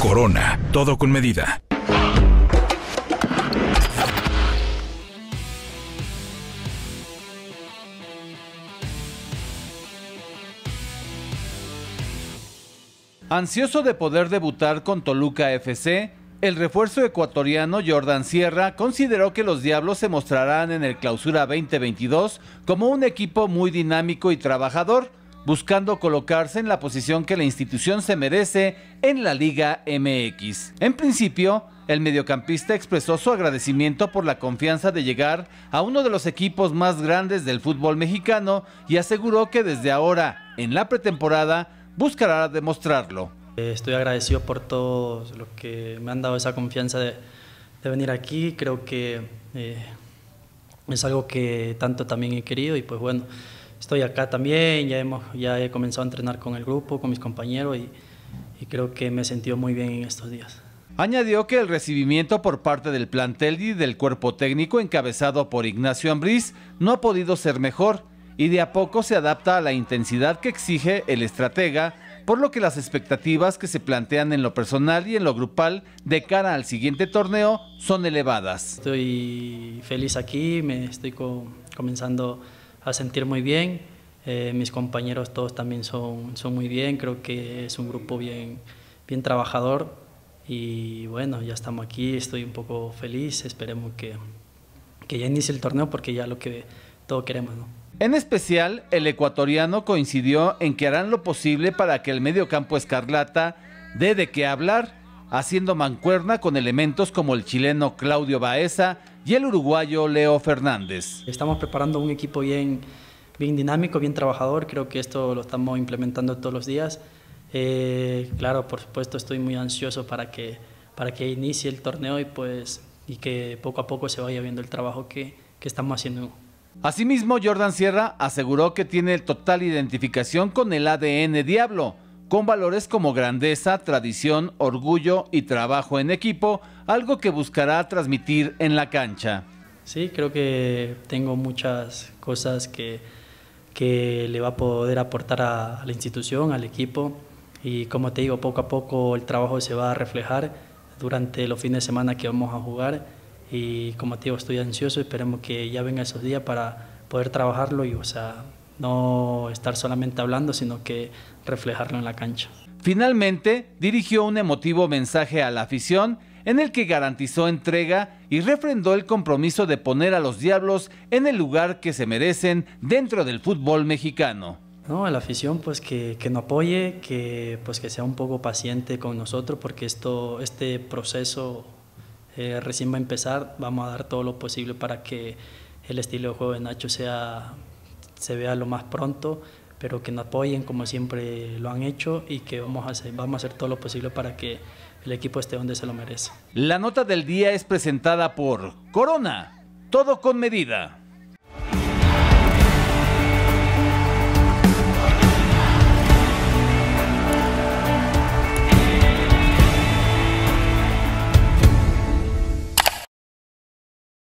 Corona, todo con medida. Ansioso de poder debutar con Toluca FC, el refuerzo ecuatoriano Jordan Sierra consideró que los Diablos se mostrarán en el Clausura 2022 como un equipo muy dinámico y trabajador, buscando colocarse en la posición que la institución se merece en la Liga MX. En principio, el mediocampista expresó su agradecimiento por la confianza de llegar a uno de los equipos más grandes del fútbol mexicano y aseguró que desde ahora, en la pretemporada, buscará demostrarlo. Estoy agradecido por todo lo que me han dado esa confianza de, venir aquí. Creo que eh, es algo que tanto también he querido y pues bueno, estoy acá también, ya, hemos, ya he comenzado a entrenar con el grupo, con mis compañeros y, creo que me he sentido muy bien en estos días. Añadió que el recibimiento por parte del plantel y del cuerpo técnico encabezado por Ignacio Ambriz no ha podido ser mejor y de a poco se adapta a la intensidad que exige el estratega, por lo que las expectativas que se plantean en lo personal y en lo grupal de cara al siguiente torneo son elevadas. Estoy feliz aquí, me estoy comenzando a sentir muy bien. Eh, mis compañeros todos también son, son muy bien, creo que es un grupo bien, bien trabajador y bueno, ya estamos aquí, estoy un poco feliz, esperemos que, que ya inicie el torneo porque ya lo que todo queremos. En especial, el ecuatoriano coincidió en que harán lo posible para que el mediocampo escarlata dé de qué hablar haciendo mancuerna con elementos como el chileno Claudio Baeza y el uruguayo Leo Fernández. Estamos preparando un equipo bien, bien dinámico, bien trabajador, creo que esto lo estamos implementando todos los días. Eh, claro, por supuesto estoy muy ansioso para que, para que inicie el torneo y, pues, y que poco a poco se vaya viendo el trabajo que, que estamos haciendo. Asimismo, Jordan Sierra aseguró que tiene total identificación con el ADN Diablo, con valores como grandeza, tradición, orgullo y trabajo en equipo, algo que buscará transmitir en la cancha. Sí, creo que tengo muchas cosas que, que le va a poder aportar a, la institución, al equipo, y como te digo, poco a poco el trabajo se va a reflejar durante los fines de semana que vamos a jugar, y como te digo, estoy ansioso, esperemos que ya venga esos días para poder trabajarlo y, o sea, no estar solamente hablando, sino que reflejarlo en la cancha. Finalmente, dirigió un emotivo mensaje a la afición en el que garantizó entrega y refrendó el compromiso de poner a los Diablos en el lugar que se merecen dentro del fútbol mexicano. No, a la afición pues que, que nos apoye, que pues que sea un poco paciente con nosotros porque esto, este proceso eh, recién va a empezar, vamos a dar todo lo posible para que el estilo de juego de Nacho sea se vea lo más pronto, pero que nos apoyen como siempre lo han hecho y que vamos a hacer, vamos a hacer todo lo posible para que el equipo esté donde se lo merece. La nota del día es presentada por Corona, todo con medida.